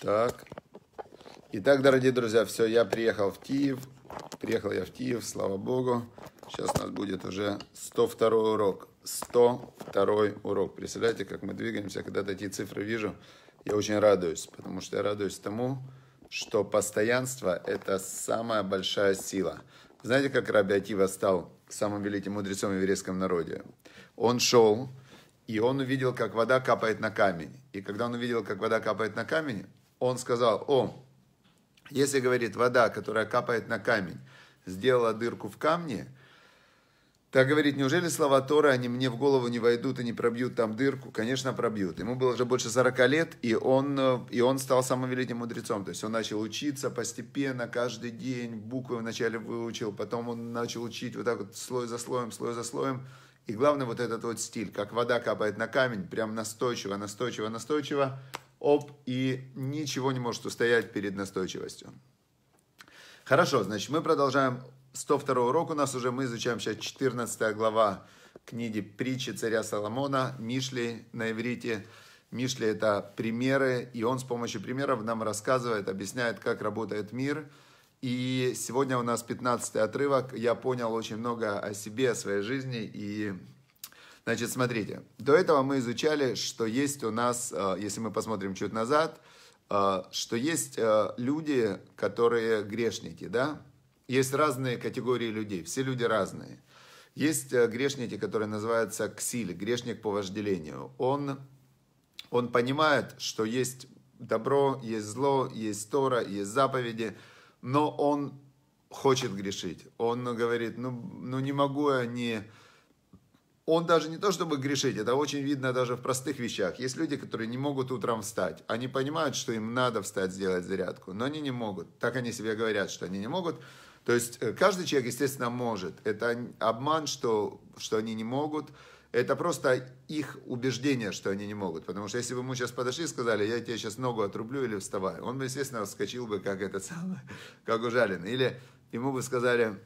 Так. Итак, дорогие друзья, все, я приехал в Киев. Приехал я в Киев, слава богу. Сейчас у нас будет уже 102 урок. 102 урок. Представляете, как мы двигаемся, когда такие цифры вижу. Я очень радуюсь, потому что я радуюсь тому, что постоянство – это самая большая сила. Знаете, как Раби Акива стал самым великим мудрецом в еврейском народе? Он шел, и он увидел, как вода капает на камень. И когда он увидел, как вода капает на камень, он сказал, о, если, говорит, вода, которая капает на камень, сделала дырку в камне, так говорит, неужели слова Тора, они мне в голову не войдут и не пробьют там дырку? Конечно, пробьют. Ему было уже больше 40 лет, и он, э, и он стал самым великим мудрецом. То есть он начал учиться постепенно, каждый день, буквы вначале выучил, потом он начал учить вот так вот слой за слоем, слой за слоем. И главное вот этот вот стиль, как вода капает на камень, прям настойчиво, настойчиво, настойчиво, оп и ничего не может устоять перед настойчивостью. Хорошо, значит, мы продолжаем 102 урок у нас уже, мы изучаем сейчас 14 глава книги «Притчи царя Соломона», Мишли на иврите. Мишли – это примеры, и он с помощью примеров нам рассказывает, объясняет, как работает мир. И сегодня у нас 15 отрывок. Я понял очень много о себе, о своей жизни, и Значит, смотрите, до этого мы изучали, что есть у нас, э, если мы посмотрим чуть назад, э, что есть э, люди, которые грешники, да? Есть разные категории людей, все люди разные. Есть грешники, которые называются ксиль, грешник по вожделению. Он, он понимает, что есть добро, есть зло, есть Тора, есть заповеди, но он хочет грешить. Он говорит, ну, ну не могу я не... Ни он даже не то чтобы грешить, это очень видно даже в простых вещах. Есть люди, которые не могут утром встать. Они понимают, что им надо встать, сделать зарядку, но они не могут. Так они себе говорят, что они не могут. То есть э, каждый человек, естественно, может. Это обман, что, что они не могут. Это просто их убеждение, что они не могут. Потому что если бы ему сейчас подошли и сказали, я тебе сейчас ногу отрублю или вставай, он бы, естественно, вскочил бы, как этот самый, как ужален. Или ему бы сказали,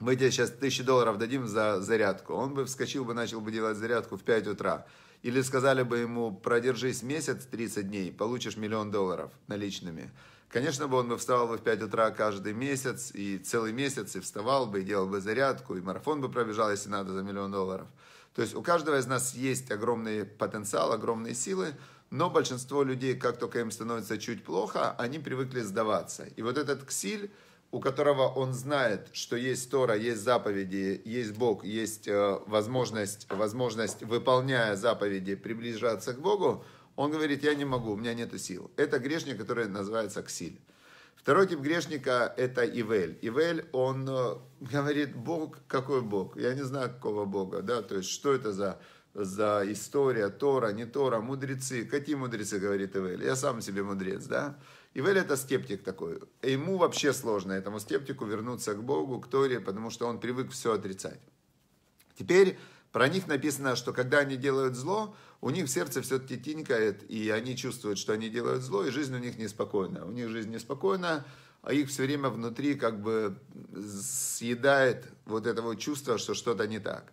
мы тебе сейчас тысячи долларов дадим за зарядку. Он бы вскочил бы, начал бы делать зарядку в 5 утра. Или сказали бы ему, продержись месяц, 30 дней, получишь миллион долларов наличными. Конечно бы он бы вставал бы в 5 утра каждый месяц, и целый месяц, и вставал бы, и делал бы зарядку, и марафон бы пробежал, если надо, за миллион долларов. То есть у каждого из нас есть огромный потенциал, огромные силы, но большинство людей, как только им становится чуть плохо, они привыкли сдаваться. И вот этот ксиль, у которого он знает, что есть Тора, есть заповеди, есть Бог, есть э, возможность, возможность, выполняя заповеди, приближаться к Богу, он говорит, я не могу, у меня нет сил. Это грешник, который называется ксиль. Второй тип грешника – это Ивель. Ивель, он э, говорит, Бог, какой Бог? Я не знаю, какого Бога, да, то есть, что это за, за история, Тора, не Тора, мудрецы. Какие мудрецы, говорит Ивель? Я сам себе мудрец, да? И Ивель это скептик такой. Ему вообще сложно, этому скептику, вернуться к Богу, к Торе, потому что он привык все отрицать. Теперь про них написано, что когда они делают зло, у них сердце все-таки тинькает, и они чувствуют, что они делают зло, и жизнь у них неспокойна. У них жизнь неспокойна, а их все время внутри как бы съедает вот это вот чувство, что что-то не так.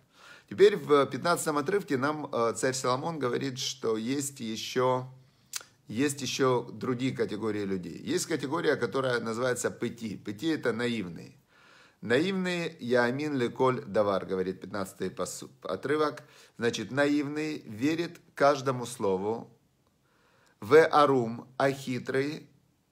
Теперь в 15 отрывке нам э, царь Соломон говорит, что есть еще есть еще другие категории людей. Есть категория, которая называется пыти. Пыти – это наивные. Наивные Яамин Леколь Давар, говорит 15-й отрывок. Значит, наивный верит каждому слову. В Арум, а хитрый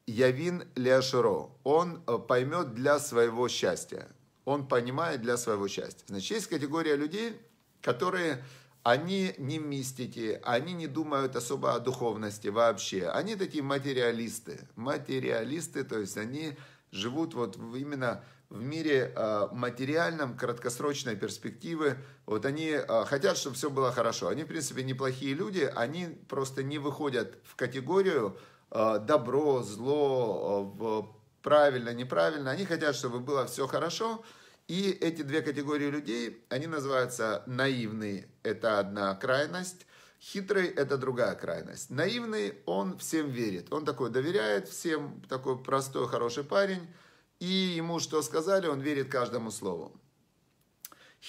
Явин Леашеро. Он э, поймет для своего счастья. Он понимает для своего счастья. Значит, есть категория людей, которые они не мистики, они не думают особо о духовности вообще. Они такие материалисты. Материалисты, то есть они живут вот именно в мире а, материальном, краткосрочной перспективы. Вот они а, хотят, чтобы все было хорошо. Они, в принципе, неплохие люди, они просто не выходят в категорию а, добро, зло, правильно, неправильно. Они хотят, чтобы было все хорошо, и эти две категории людей, они называются наивный, это одна крайность, хитрый это другая крайность. Наивный, он всем верит, он такой доверяет всем, такой простой, хороший парень, и ему что сказали, он верит каждому слову.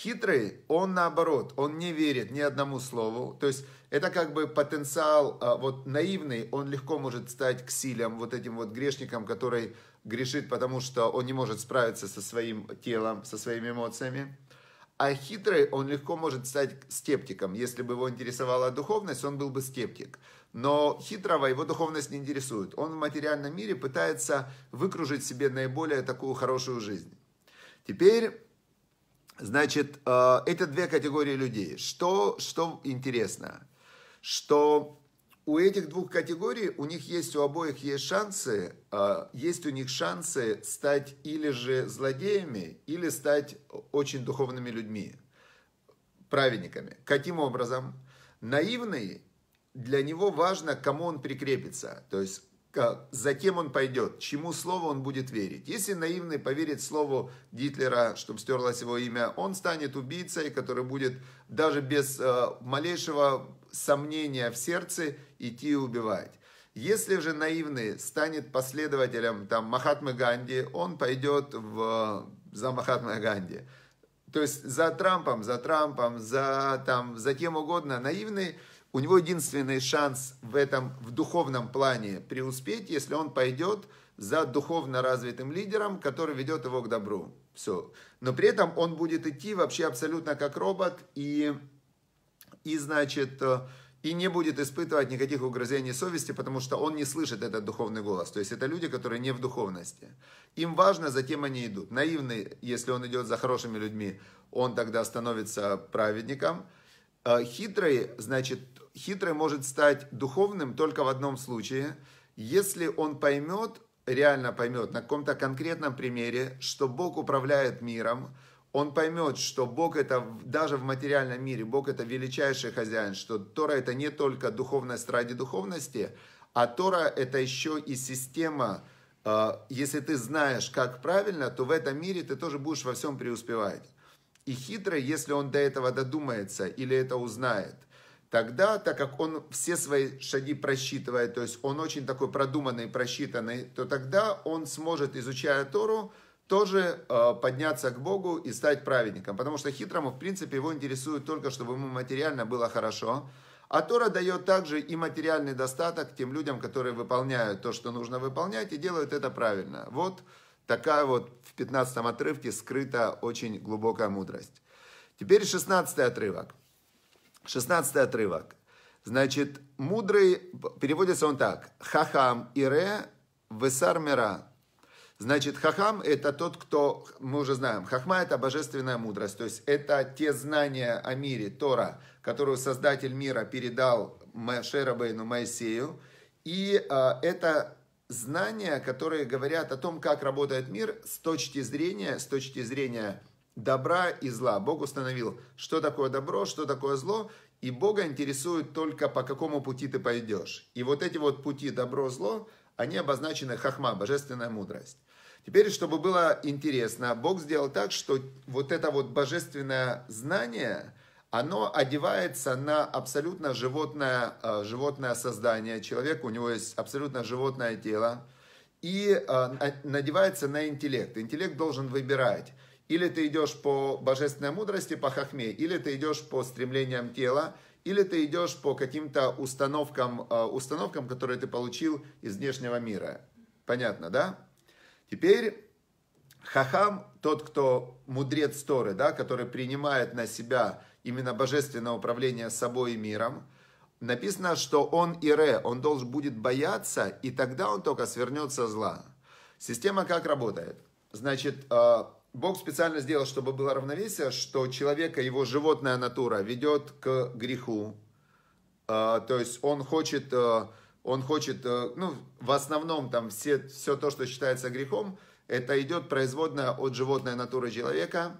Хитрый, он наоборот, он не верит ни одному слову. То есть это как бы потенциал а, вот наивный, он легко может стать ксилем, вот этим вот грешником, который грешит, потому что он не может справиться со своим телом, со своими эмоциями. А хитрый, он легко может стать скептиком. Если бы его интересовала духовность, он был бы скептик. Но хитрого его духовность не интересует. Он в материальном мире пытается выкружить себе наиболее такую хорошую жизнь. Теперь Значит, э, это две категории людей. Что, что интересно, что у этих двух категорий, у них есть, у обоих есть шансы, э, есть у них шансы стать или же злодеями, или стать очень духовными людьми, праведниками. Каким образом? Наивный, для него важно, к кому он прикрепится. То есть затем он пойдет, чему слово он будет верить. Если наивный поверит слову Гитлера, чтобы стерлось его имя, он станет убийцей, который будет даже без э, малейшего сомнения в сердце идти и убивать. Если же наивный станет последователем там, Махатмы Ганди, он пойдет в, за Махатмы Ганди. То есть за Трампом, за Трампом, за, там, за кем угодно. Наивный у него единственный шанс в этом, в духовном плане преуспеть, если он пойдет за духовно развитым лидером, который ведет его к добру. Все. Но при этом он будет идти вообще абсолютно как робот и, и значит, э, и не будет испытывать никаких угрызений совести, потому что он не слышит этот духовный голос. То есть это люди, которые не в духовности. Им важно, затем они идут. Наивный, если он идет за хорошими людьми, он тогда становится праведником. Э, хитрый, значит, хитрый может стать духовным только в одном случае, если он поймет, реально поймет на каком-то конкретном примере, что Бог управляет миром, он поймет, что Бог это даже в материальном мире, Бог это величайший хозяин, что Тора это не только духовность ради духовности, а Тора это еще и система, э, если ты знаешь, как правильно, то в этом мире ты тоже будешь во всем преуспевать. И хитрый, если он до этого додумается или это узнает, тогда, так как он все свои шаги просчитывает, то есть он очень такой продуманный, просчитанный, то тогда он сможет, изучая Тору, тоже э, подняться к Богу и стать праведником. Потому что хитрому, в принципе, его интересует только, чтобы ему материально было хорошо. А Тора дает также и материальный достаток тем людям, которые выполняют то, что нужно выполнять, и делают это правильно. Вот такая вот в 15 отрывке скрыта очень глубокая мудрость. Теперь 16 отрывок. 16 отрывок. Значит, мудрый, переводится он так. Хахам ире весар мира. Значит, хахам – это тот, кто, мы уже знаем, хахма – это божественная мудрость. То есть, это те знания о мире, Тора, которую Создатель мира передал Шерабейну Моисею. И э, это знания, которые говорят о том, как работает мир с точки зрения, с точки зрения добра и зла. Бог установил, что такое добро, что такое зло, и Бога интересует только, по какому пути ты пойдешь. И вот эти вот пути добро-зло, они обозначены хахма, божественная мудрость. Теперь, чтобы было интересно, Бог сделал так, что вот это вот божественное знание, оно одевается на абсолютно животное, э, животное создание. Человек, у него есть абсолютно животное тело, и э, надевается на интеллект. Интеллект должен выбирать. Или ты идешь по божественной мудрости, по хахме, или ты идешь по стремлениям тела, или ты идешь по каким-то установкам, э, установкам, которые ты получил из внешнего мира. Понятно, да? Теперь хахам, тот, кто мудрец Торы, да, который принимает на себя именно божественное управление собой и миром, написано, что он ире, он должен будет бояться, и тогда он только свернется зла. Система как работает? Значит, э, Бог специально сделал, чтобы было равновесие, что человека, его животная натура ведет к греху. А, то есть он хочет, э, он хочет, э, ну, в основном там все, все то, что считается грехом, это идет производная от животной натуры человека.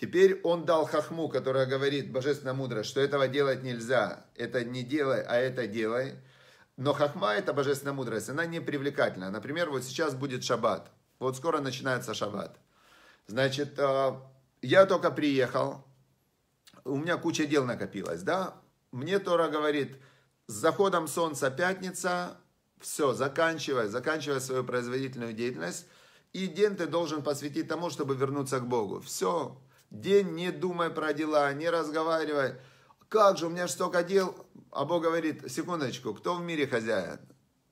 Теперь он дал хахму, которая говорит, божественно мудрость, что этого делать нельзя. Это не делай, а это делай. Но хахма – это божественная мудрость, она не привлекательна. Например, вот сейчас будет шаббат. Вот скоро начинается шаббат. Значит, э, я только приехал, у меня куча дел накопилось, да? Мне Тора говорит, с заходом солнца пятница, все, заканчивай, заканчивай свою производительную деятельность, и день ты должен посвятить тому, чтобы вернуться к Богу. Все, день не думай про дела, не разговаривай. Как же, у меня же столько дел. А Бог говорит, секундочку, кто в мире хозяин?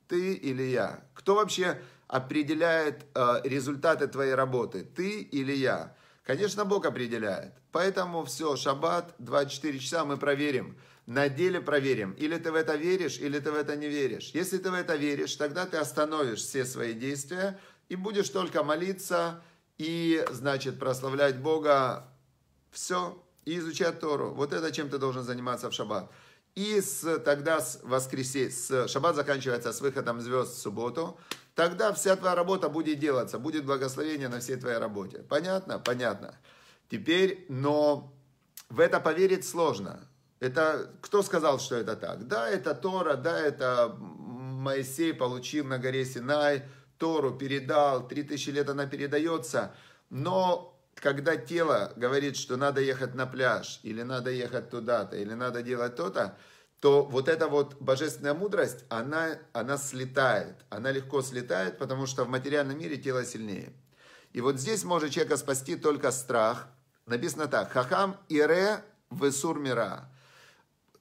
Ты или я? Кто вообще определяет э, результаты твоей работы, ты или я. Конечно, Бог определяет. Поэтому все, шаббат, 24 часа мы проверим. На деле проверим. Или ты в это веришь, или ты в это не веришь. Если ты в это веришь, тогда ты остановишь все свои действия и будешь только молиться и, значит, прославлять Бога. Все. И изучать Тору. Вот это чем ты должен заниматься в шаббат. И с, тогда с воскресенья, с, шаббат заканчивается с выходом звезд в субботу. Тогда вся твоя работа будет делаться, будет благословение на всей твоей работе. Понятно? Понятно. Теперь, но в это поверить сложно. Это кто сказал, что это так? Да, это Тора, да, это Моисей получил на горе Синай, Тору передал, три тысячи лет она передается, но когда тело говорит, что надо ехать на пляж, или надо ехать туда-то, или надо делать то-то, -то, то вот эта вот божественная мудрость, она, она слетает. Она легко слетает, потому что в материальном мире тело сильнее. И вот здесь может человека спасти только страх. Написано так. Хахам ире весур мира.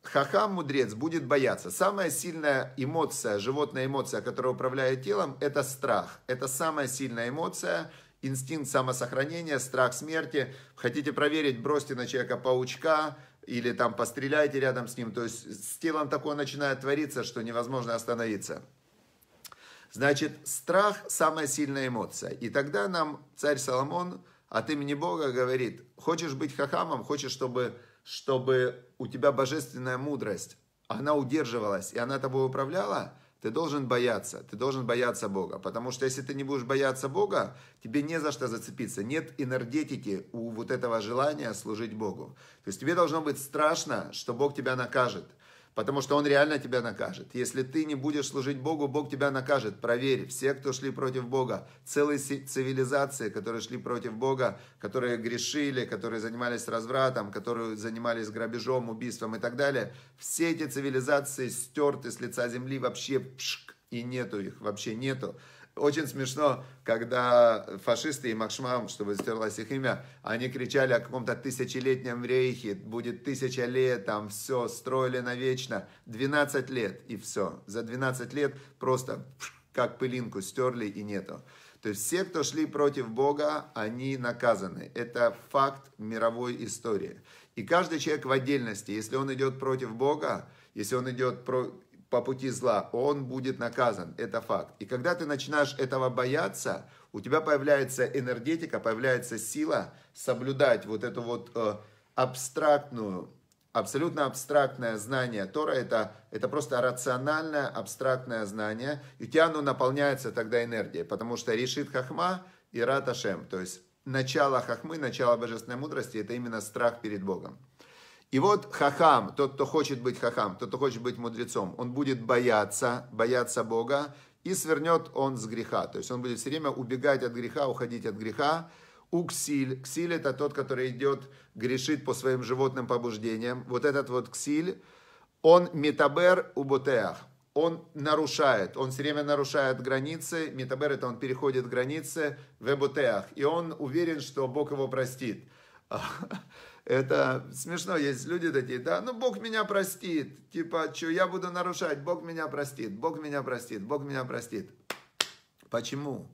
Хахам, мудрец, будет бояться. Самая сильная эмоция, животная эмоция, которая управляет телом, это страх. Это самая сильная эмоция, инстинкт самосохранения, страх смерти. Хотите проверить, бросьте на человека паучка, или там постреляйте рядом с ним. То есть с телом такое начинает твориться, что невозможно остановиться. Значит, страх – самая сильная эмоция. И тогда нам царь Соломон от имени Бога говорит, хочешь быть хахамом, хочешь, чтобы, чтобы у тебя божественная мудрость, она удерживалась и она тобой управляла – ты должен бояться, ты должен бояться Бога. Потому что если ты не будешь бояться Бога, тебе не за что зацепиться. Нет энергетики у вот этого желания служить Богу. То есть тебе должно быть страшно, что Бог тебя накажет. Потому что Он реально тебя накажет. Если ты не будешь служить Богу, Бог тебя накажет. Проверь, все, кто шли против Бога, целые цивилизации, которые шли против Бога, которые грешили, которые занимались развратом, которые занимались грабежом, убийством и так далее, все эти цивилизации стерты с лица земли вообще пшк, и нету их, вообще нету. Очень смешно, когда фашисты и Макшмам, чтобы стерлось их имя, они кричали о каком-то тысячелетнем рейхе, будет тысяча лет, там все, строили навечно. 12 лет и все. За 12 лет просто как пылинку стерли и нету. То есть все, кто шли против Бога, они наказаны. Это факт мировой истории. И каждый человек в отдельности, если он идет против Бога, если он идет про по пути зла, он будет наказан. Это факт. И когда ты начинаешь этого бояться, у тебя появляется энергетика, появляется сила соблюдать вот эту вот э, абстрактную, абсолютно абстрактное знание Тора. Это, это просто рациональное абстрактное знание. И у тебя оно наполняется тогда энергией, потому что решит хахма и раташем. То есть начало хахмы, начало божественной мудрости, это именно страх перед Богом. И вот хахам, тот, кто хочет быть хахам, тот, кто хочет быть мудрецом, он будет бояться, бояться Бога, и свернет он с греха. То есть он будет все время убегать от греха, уходить от греха. Уксиль. Ксиль это тот, который идет, грешит по своим животным побуждениям. Вот этот вот ксиль, он метабер уботеах. Он нарушает, он все время нарушает границы. Метабер это он переходит границы в эбутеах. И он уверен, что Бог его простит. Это смешно, есть люди такие, да, ну Бог меня простит, типа, что я буду нарушать, Бог меня простит, Бог меня простит, Бог меня простит. Почему?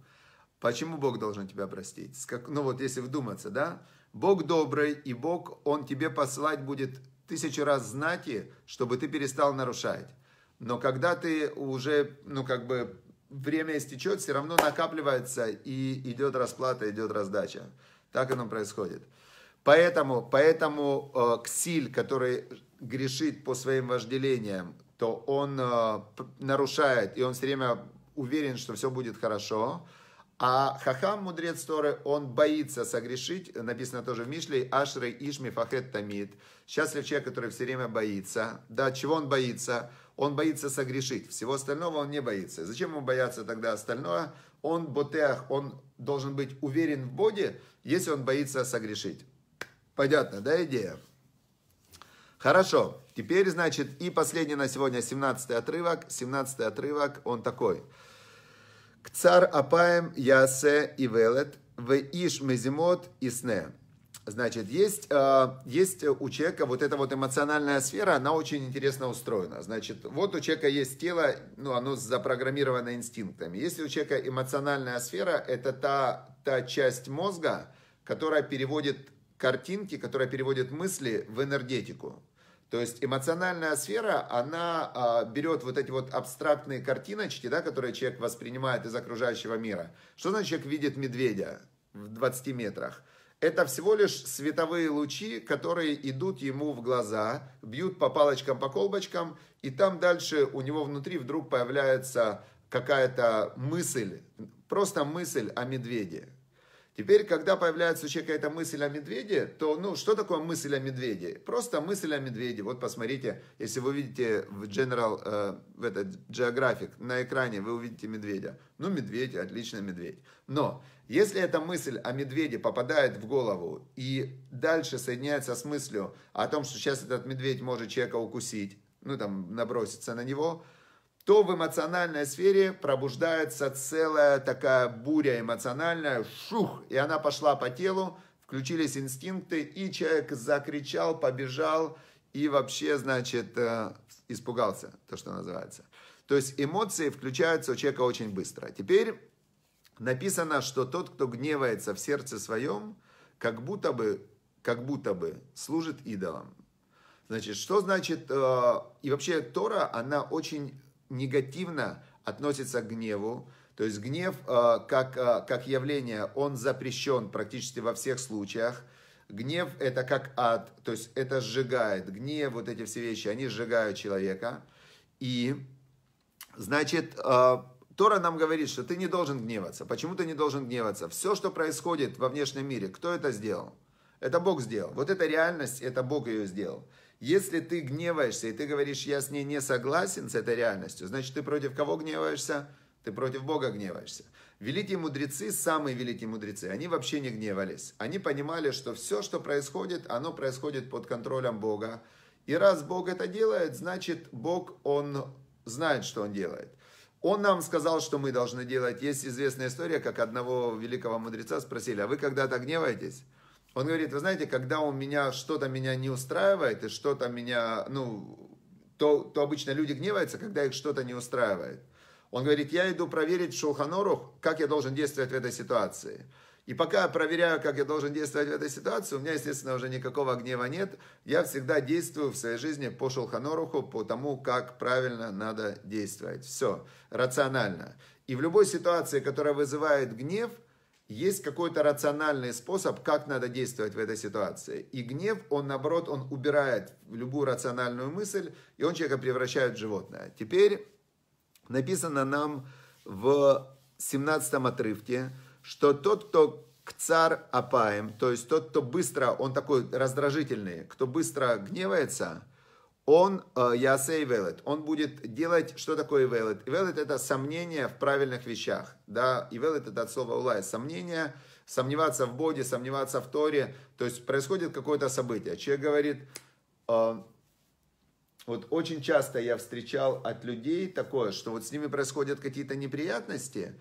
Почему Бог должен тебя простить? Как, ну вот если вдуматься, да, Бог добрый, и Бог, Он тебе посылать будет тысячу раз знаки, чтобы ты перестал нарушать. Но когда ты уже, ну как бы, время истечет, все равно накапливается и идет расплата, идет раздача. Так оно происходит. Поэтому, поэтому э, ксиль, который грешит по своим вожделениям, то он э, нарушает, и он все время уверен, что все будет хорошо. А Хахам, мудрец Торы, он боится согрешить, написано тоже в Мишле, Ашры Ишми Фахет Тамид. Счастлив человек, который все время боится. Да, чего он боится? Он боится согрешить. Всего остального он не боится. Зачем ему бояться тогда остального? Он ботеах, он должен быть уверен в Боге, если он боится согрешить. Понятно, да, идея? Хорошо. Теперь, значит, и последний на сегодня 17 отрывок. 17 отрывок, он такой. К цар апаем ясе и велет, в иш мезимот и сне. Значит, есть, а, есть у человека вот эта вот эмоциональная сфера, она очень интересно устроена. Значит, вот у человека есть тело, ну, оно запрограммировано инстинктами. Если у человека эмоциональная сфера, это та, та часть мозга, которая переводит картинки, которая переводит мысли в энергетику. То есть эмоциональная сфера, она а, берет вот эти вот абстрактные картиночки, да, которые человек воспринимает из окружающего мира. Что значит человек видит медведя в 20 метрах? Это всего лишь световые лучи, которые идут ему в глаза, бьют по палочкам, по колбочкам, и там дальше у него внутри вдруг появляется какая-то мысль, просто мысль о медведе. Теперь, когда появляется у человека эта мысль о медведе, то, ну, что такое мысль о медведе? Просто мысль о медведе. Вот посмотрите, если вы видите в General, э, в этот Geographic на экране, вы увидите медведя. Ну, медведь, отлично, медведь. Но, если эта мысль о медведе попадает в голову и дальше соединяется с мыслью о том, что сейчас этот медведь может человека укусить, ну, там, наброситься на него, то в эмоциональной сфере пробуждается целая такая буря эмоциональная, шух, и она пошла по телу, включились инстинкты, и человек закричал, побежал, и вообще, значит, э, испугался, то, что называется. То есть эмоции включаются у человека очень быстро. Теперь написано, что тот, кто гневается в сердце своем, как будто бы, как будто бы служит идолам. Значит, что значит, э, и вообще Тора, она очень негативно относится к гневу. То есть гнев э, как, э, как явление, он запрещен практически во всех случаях. Гнев это как ад, то есть это сжигает. Гнев, вот эти все вещи, они сжигают человека. И, значит, э, Тора нам говорит, что ты не должен гневаться. Почему ты не должен гневаться? Все, что происходит во внешнем мире, кто это сделал? Это Бог сделал. Вот эта реальность, это Бог ее сделал. Если ты гневаешься, и ты говоришь, я с ней не согласен, с этой реальностью, значит, ты против кого гневаешься? Ты против Бога гневаешься. Великие мудрецы, самые великие мудрецы, они вообще не гневались. Они понимали, что все, что происходит, оно происходит под контролем Бога. И раз Бог это делает, значит, Бог, Он знает, что Он делает. Он нам сказал, что мы должны делать. Есть известная история, как одного великого мудреца спросили, а вы когда-то гневаетесь? Он говорит, вы знаете, когда у меня что-то меня не устраивает и что-то меня, ну, то, то обычно люди гневаются, когда их что-то не устраивает. Он говорит, я иду проверить в Шулханорух, как я должен действовать в этой ситуации. И пока я проверяю, как я должен действовать в этой ситуации, у меня, естественно, уже никакого гнева нет. Я всегда действую в своей жизни по Шулханоруху, по тому, как правильно надо действовать. Все, рационально. И в любой ситуации, которая вызывает гнев – есть какой-то рациональный способ, как надо действовать в этой ситуации. И гнев, он наоборот, он убирает любую рациональную мысль, и он человека превращает в животное. Теперь написано нам в 17 отрывке, что тот, кто к цар опаем, то есть тот, кто быстро, он такой раздражительный, кто быстро гневается – он, ясей э, велет, он будет делать, что такое велет? Велет это сомнение в правильных вещах, да, и велет это от слова улай, сомнение, сомневаться в Боге, сомневаться в Торе, то есть происходит какое-то событие. Человек говорит, э, вот очень часто я встречал от людей такое, что вот с ними происходят какие-то неприятности,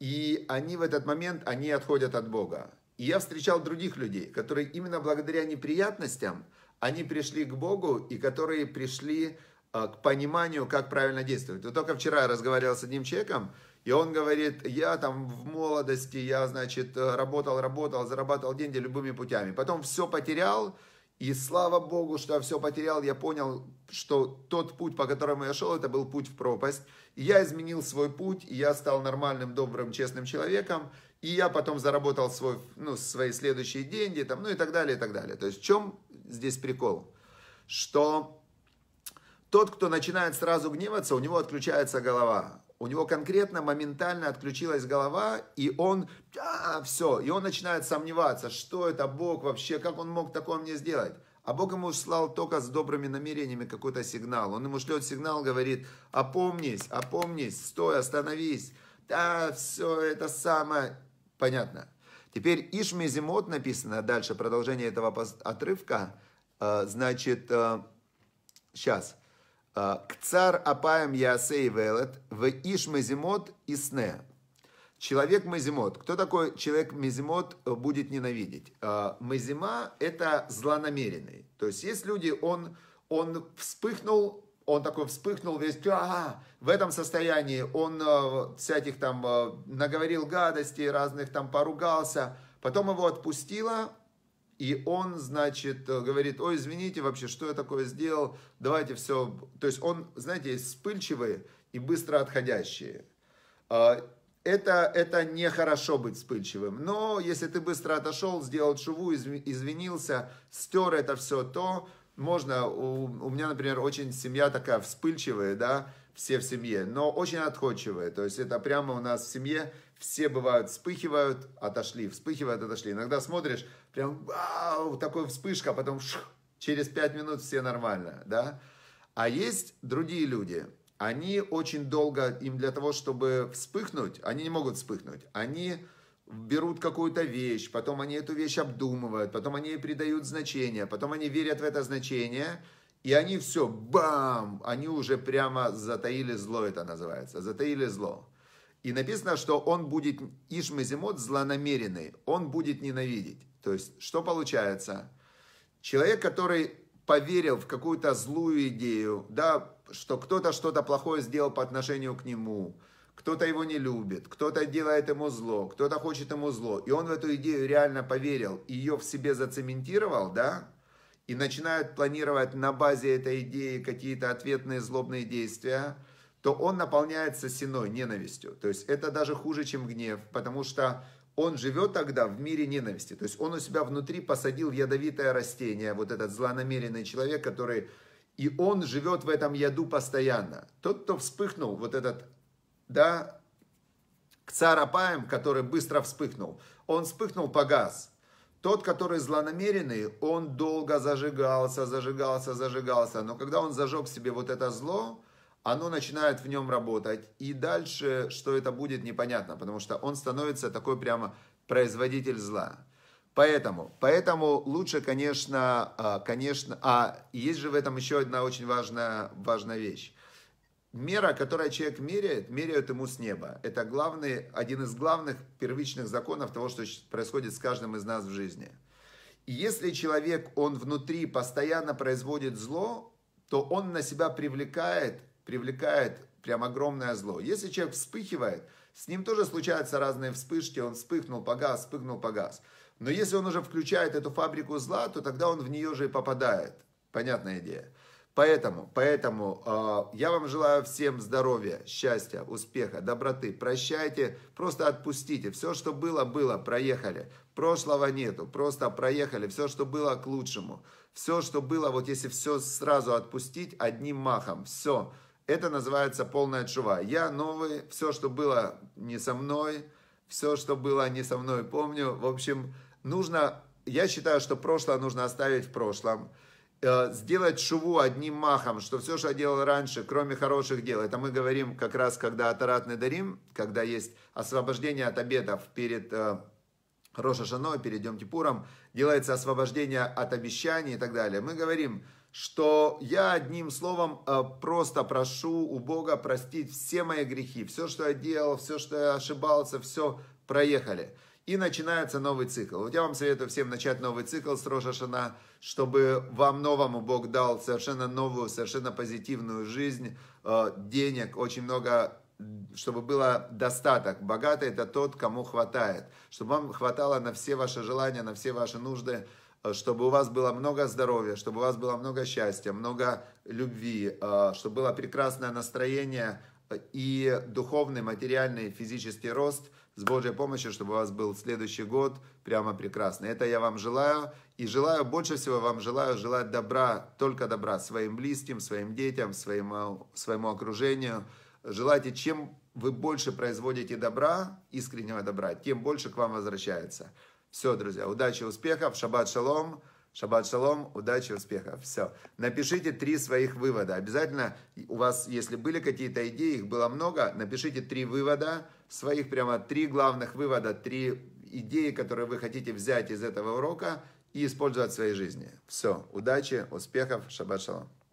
и они в этот момент, они отходят от Бога. И я встречал других людей, которые именно благодаря неприятностям – они пришли к Богу и которые пришли а, к пониманию, как правильно действовать. Вот только вчера я разговаривал с одним человеком, и он говорит, я там в молодости, я, значит, работал, работал, зарабатывал деньги любыми путями. Потом все потерял, и слава Богу, что я все потерял, я понял, что тот путь, по которому я шел, это был путь в пропасть. И я изменил свой путь, и я стал нормальным, добрым, честным человеком. И я потом заработал свой, ну, свои следующие деньги, там, ну и так далее, и так далее. То есть в чем здесь прикол? Что тот, кто начинает сразу гневаться, у него отключается голова. У него конкретно моментально отключилась голова, и он, а, все, и он начинает сомневаться, что это Бог вообще, как он мог такое мне сделать. А Бог ему слал только с добрыми намерениями какой-то сигнал. Он ему шлет сигнал, говорит, опомнись, опомнись, стой, остановись. Да, все это самое. Понятно. Теперь Ишмезимот написано, дальше продолжение этого отрывка, э, значит, сейчас. Э, э, Кцар апаем ясей велет в Ишмезимот и сне. Человек Мазимот. Кто такой человек Мазимот будет ненавидеть? Мазима – это злонамеренный. То есть есть люди, он, он вспыхнул, он такой вспыхнул весь, а, в этом состоянии он э, всяких там э, наговорил гадостей разных, там поругался, потом его отпустило, и он, значит, э, говорит, ой, извините вообще, что я такое сделал, давайте все, то есть он, знаете, есть и быстро отходящие. А, это, это нехорошо быть вспыльчивым, но если ты быстро отошел, сделал шуву, извинился, стер это все, то можно, у, у меня, например, очень семья такая вспыльчивая, да, все в семье, но очень отходчивая, то есть это прямо у нас в семье, все бывают вспыхивают, отошли, вспыхивают, отошли. Иногда смотришь, прям вау, такой вспышка, а потом шух, через пять минут все нормально, да. А есть другие люди, они очень долго, им для того, чтобы вспыхнуть, они не могут вспыхнуть, они берут какую-то вещь, потом они эту вещь обдумывают, потом они ей придают значение, потом они верят в это значение, и они все, бам, они уже прямо затаили зло, это называется, затаили зло. И написано, что он будет, Ишмазимот злонамеренный, он будет ненавидеть. То есть, что получается? Человек, который поверил в какую-то злую идею, да, что кто-то что-то плохое сделал по отношению к нему – кто-то его не любит, кто-то делает ему зло, кто-то хочет ему зло. И он в эту идею реально поверил, ее в себе зацементировал, да, и начинает планировать на базе этой идеи какие-то ответные злобные действия, то он наполняется синой ненавистью. То есть это даже хуже, чем гнев, потому что он живет тогда в мире ненависти. То есть он у себя внутри посадил ядовитое растение, вот этот злонамеренный человек, который... И он живет в этом яду постоянно. Тот, кто вспыхнул, вот этот да, к царапаем, который быстро вспыхнул. Он вспыхнул, погас. Тот, который злонамеренный, он долго зажигался, зажигался, зажигался. Но когда он зажег себе вот это зло, оно начинает в нем работать. И дальше, что это будет, непонятно, потому что он становится такой прямо производитель зла. Поэтому, поэтому лучше, конечно, а, конечно, а есть же в этом еще одна очень важная, важная вещь. Мера, которой человек меряет, меряют ему с неба. Это главный, один из главных первичных законов того, что происходит с каждым из нас в жизни. И если человек, он внутри постоянно производит зло, то он на себя привлекает, привлекает прям огромное зло. Если человек вспыхивает, с ним тоже случаются разные вспышки, он вспыхнул, погас, вспыхнул, погас. Но если он уже включает эту фабрику зла, то тогда он в нее же и попадает. Понятная идея. Поэтому, поэтому э, я вам желаю всем здоровья, счастья, успеха, доброты. Прощайте, просто отпустите. Все, что было, было, проехали. Прошлого нету, просто проехали. Все, что было, к лучшему. Все, что было, вот если все сразу отпустить, одним махом, все. Это называется полная чува. Я новый, все, что было не со мной, все, что было не со мной, помню. В общем, нужно, я считаю, что прошлое нужно оставить в прошлом. Э, сделать шуву одним махом, что все, что я делал раньше, кроме хороших дел, это мы говорим как раз, когда Атарат Недарим, когда есть освобождение от обетов перед э, Роша Шано, перед Дем Кипуром, делается освобождение от обещаний и так далее. Мы говорим, что я одним словом э, просто прошу у Бога простить все мои грехи, все, что я делал, все, что я ошибался, все проехали. И начинается новый цикл. Вот я вам советую всем начать новый цикл с Рошашана, чтобы вам новому Бог дал совершенно новую, совершенно позитивную жизнь, э, денег, очень много чтобы было достаток. Богатый это тот, кому хватает. Чтобы вам хватало на все ваши желания, на все ваши нужды, э, чтобы у вас было много здоровья, чтобы у вас было много счастья, много любви, э, чтобы было прекрасное настроение и духовный, материальный, физический рост – с Божьей помощью, чтобы у вас был следующий год прямо прекрасный. Это я вам желаю. И желаю, больше всего вам желаю желать добра, только добра своим близким, своим детям, своему, э, своему окружению. Желайте, чем вы больше производите добра, искреннего добра, тем больше к вам возвращается. Все, друзья, удачи, успехов, шаббат шалом. Шаббат шалом, удачи, успехов. Все. Напишите три своих вывода. Обязательно у вас, если были какие-то идеи, их было много, напишите три вывода, своих прямо три главных вывода, три идеи, которые вы хотите взять из этого урока и использовать в своей жизни. Все, удачи, успехов, шаббат шалом.